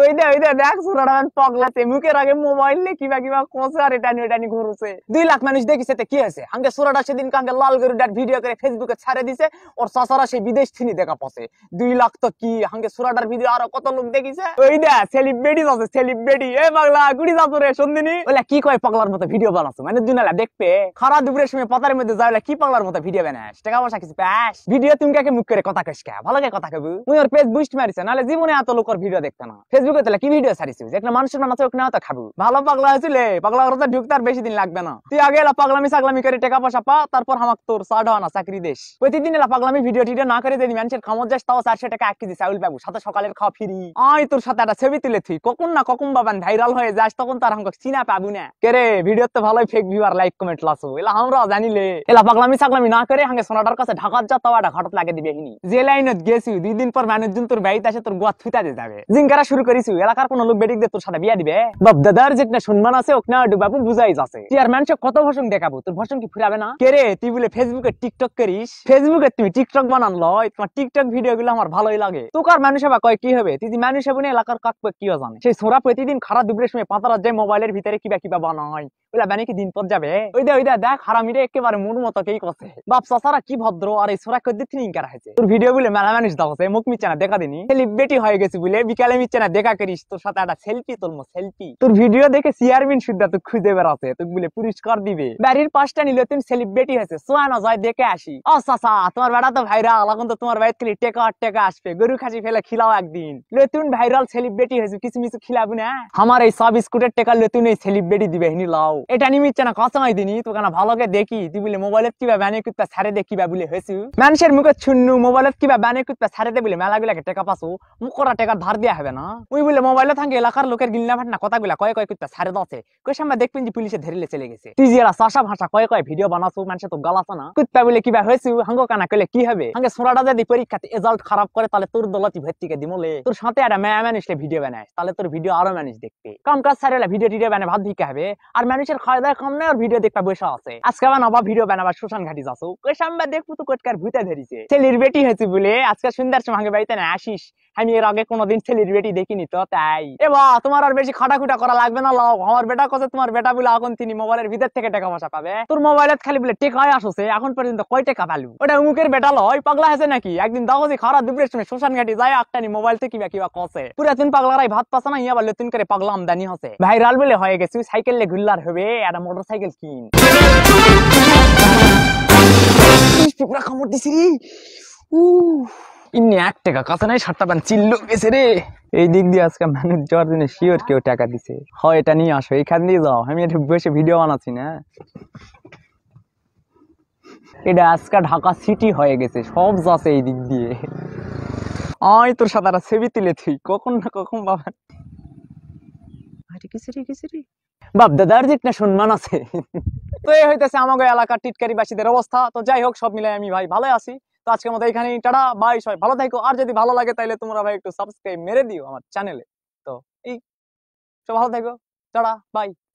ওইটা ওইটা দেখ আমি পগলাতে মুখের আগে মোবাইল নিয়ে কিবা কিবা কোসে আর এটা নিয়ে এটা ঘুরছে দুই লাখ মানুষ দেখিছে কি আছে আমাকে সোরাটা সেদিন কাঙ্কে লাল গরুটার ভিডিও করে ফেসবুকে ছাড়ে দিছে ওর সসারা সেই বিদেশ থিনি দেখা পাচ্ছে দুই লাখ তো কি আমাকে সোরাটার ভিডিও আরো কত লোক দেখিছে ওইটা সেলিব্রিটি আছে সেলিব্রিটি এ পাগলা গুড়ি যাবো রে সন্ধিনি বলে কি কয় পাগলার মতো ভিডিও বানাচ্ছ মানে দুনালা দেখবে খারাপ দুপুরের সময় পাতার মধ্যে যাও কি পাগলার মতো ভিডিও বানাস টাকা পয়সা কিছু পাস ভিডিও তুমি কাকে মুখ করে কথা কেস ভালো কথা কবু মুই ওর পেজ বুস্ট মারিছে নাহলে জীবনে এত লোকের ভিডিও দেখতে না ফেসবুকে তাহলে কি ভিডিও ছাড়িছিস একটা মানুষের নাম ওখানে তো খাবো ভালো পাগলা হয়েছিলে পাগলা করতে ঢুকতে আর বেশি দিন লাগবে না তুই আগে এলা পাগলামি সাগলামি করে টেকা পয়সা পা তারপর আমাক তোর সাড হওয়া না চাকরি দেশ প্রতিদিন এলা পাগলামি ভিডিও টিডিও না করে যদি মানুষের খামত যাস তাও চারশো টাকা এক কেজি চাউল পাবো সাথে সকালের খাওয়া ফিরি আই তোর সাথে একটা ছবি তুলে তুই কখন না কখন বাবান ভাইরাল হয়ে যাস তখন তার আমাকে চিনা পাবো না কেরে ভিডিও তো ভালোই ফেক ভিউ আর লাইক কমেন্ট লাসো এলা আমরা জানিলে এলা পাগলামি সাগলামি না করে হাঙ্গে সোনাডার কাছে ঢাকার যা তাও একটা ঘটত লাগে দিবে যে লাইনত গেছি দুই দিন পর মানুষজন তোর বাড়িতে আসে তোর গোয়া থুতা দিয়ে যাবে জিঙ্কারা শুরু করেছি এলাকার কোন লোক বেটিক তোর সাথে বিয়া দিবে বাপ দাদার যেটা সম্মান আছে ওকনা বাবু বুঝাই যাচ্ছে আর মানুষ কত ভাষণ দেখাবো তোর ভাষণ কি ফিরাবে না কে রে তুই বলে ফেসবুকে টিকটক করিস ফেসবুকে তুমি টিকটক বানান লয় তোমার টিকটক ভিডিও গুলো আমার ভালোই লাগে তোকার মানুষ আবার কয় কি হবে তুই মানুষ হবে না এলাকার কাক কি জানে সেই সোরা প্রতিদিন খারাপ দুপুরের সময় পাতারা যায় মোবাইলের ভিতরে কিবা কিবা বানায় দিন পর যাবে ওই দে ওই দে দেখ হারামিরে একেবারে মুড মতো কেই কছে বাপ সাসারা কি ভদ্র আর এই সোরা কদ্দি থিনিং করা হয়েছে তোর ভিডিও গুলো মেলা মানুষ দাও মুখ মিচ্ছে না দেখা দিনি বেটি হয়ে গেছে বলে বিকালে মিচ্ছে না দেখা করিস তোর সাথে একটা সেলফি তোলমো সেলফি তোর ভিডিও দেখে চেয়ারম্যান সুদ্ধা তুই খুঁজে বেড়াতে তুই বলে পুরস্কার দিবে বাড়ির পাঁচটা নিলে তুমি সেলিব্রিটি হয়েছে সোয়ানো জয় দেখে আসি ও সাসা তোমার বেড়া তো ভাইরাল এখন তো তোমার বাড়িতে খালি টেকা আর টেকা আসবে গরু খাসি ফেলে খিলাও একদিন নতুন ভাইরাল সেলিব্রিটি হয়েছে কিছু মিছু খিলাবি না আমার এই সব স্কুটের টেকা নতুন এই সেলিব্রিটি দিবে হিনি লাও এটা নিমিচ্ছে না কথা হয় দিনি তোকে না ভালো করে দেখি তুই বলে মোবাইলের কিবা ব্যানে কুত্তা সারে দে কিবা বলে হয়েছে মানুষের মুখে ছুন্নু মোবাইলের কিবা ব্যানে কুত্তা সারে দে বলে মেলাগুলাকে টেকা পাসো মুখরা টেকা ধার দিয়া হবে না ওই বলে মোবাইল থাকে এলাকার লোকের গিল্লা ভাটনা কথাগুলা কয়ে কয়ে করতে সারে দছে কই সামনে দেখবেন যে পুলিশে ধরিলে চলে গেছে তুই যে চাষা ভাষা কয়ে কয়ে ভিডিও বানাছো মানুষের তো গালাছ না কুত্তা বলে কিবা হয়েছে হাঙ্গো কানা কইলে কি হবে হাঙ্গে সোরাটা যদি পরীক্ষা রেজাল্ট খারাপ করে তাহলে তোর দলতি ভর্তিকে দিমলে তোর সাথে একটা মেয়া মানুষলে ভিডিও বানায় তাহলে তোর ভিডিও আরো মানুষ দেখবে কাম কাজ সারে ভিডিও টিডিও বানায় ভাত ভিকে হবে আর মানুষের খাওয়া দাওয়া কম নাই আর ভিডিও দেখতে বসে আছে আজকে বানাবা ভিডিও বানাবা শ্মশান ঘাটি যাচ্ছ কই সামনে দেখবো তো কটকার ভূতে ধরিছে ছেলের বেটি হয়েছে বলে আজকে সুন্দর সঙ্গে বাড়িতে না আসিস আমি এর আগে কোনোদিন সেলিব্রিটি দেখিনি তো তাই এ বা তোমার আর বেশি খাটাখুটা করা লাগবে না লোক আমার বেটা কথা তোমার বেটা বলে এখন তিনি মোবাইলের ভিতর থেকে টাকা পয়সা পাবে তোর মোবাইলত খালি বলে টেক হয় আসছে এখন পর্যন্ত কয় টাকা পালু ওটা উমুকের বেটা লয় পাগলা হয়েছে নাকি একদিন দাও যে খারাপ দুপুরের সময় শ্মশান ঘাটি যায় একটানি মোবাইল থেকে কিবা কিবা কষে পুরাতন পাগলারাই ভাত পাচ্ছে না ইয়া বলে তিন করে পাগলা আমদানি হসে ভাইরাল বলে হয়ে গেছে সাইকেল লে ঘুরলার হবে আর মোটর সাইকেল কিন টুকরা খামর দিছি উহ ইমনি এক টাকা কাছে নাই সাতটা প্যান্ট চিল্লো গেছে রে এই দিক দিয়ে আজকে ম্যানেজ যাওয়ার জন্য শিওর কেউ টাকা দিছে হয় এটা নিয়ে আসো এখান দিয়ে যাও আমি এটা বসে ভিডিও বানাচ্ছি না এটা আজকে ঢাকা সিটি হয়ে গেছে সব যাচ্ছে এই দিক দিয়ে আয় তোর সাথে আর সেবি তুলে তুই কখন না কখন বাবা বাপ দাদার যে একটা সম্মান আছে তো এই হইতেছে আমাকে এলাকার টিটকারি বাসীদের অবস্থা তো যাই হোক সব মিলে আমি ভাই ভালো আছি তো আজকের মতো এখানেই টাটা বাই সবাই ভালো থাকো আর যদি ভালো লাগে তাহলে তোমরা ভাই একটু সাবস্ক্রাইব মেরে দিও আমার চ্যানেলে তো এই সব ভালো থাকো টাটা বাই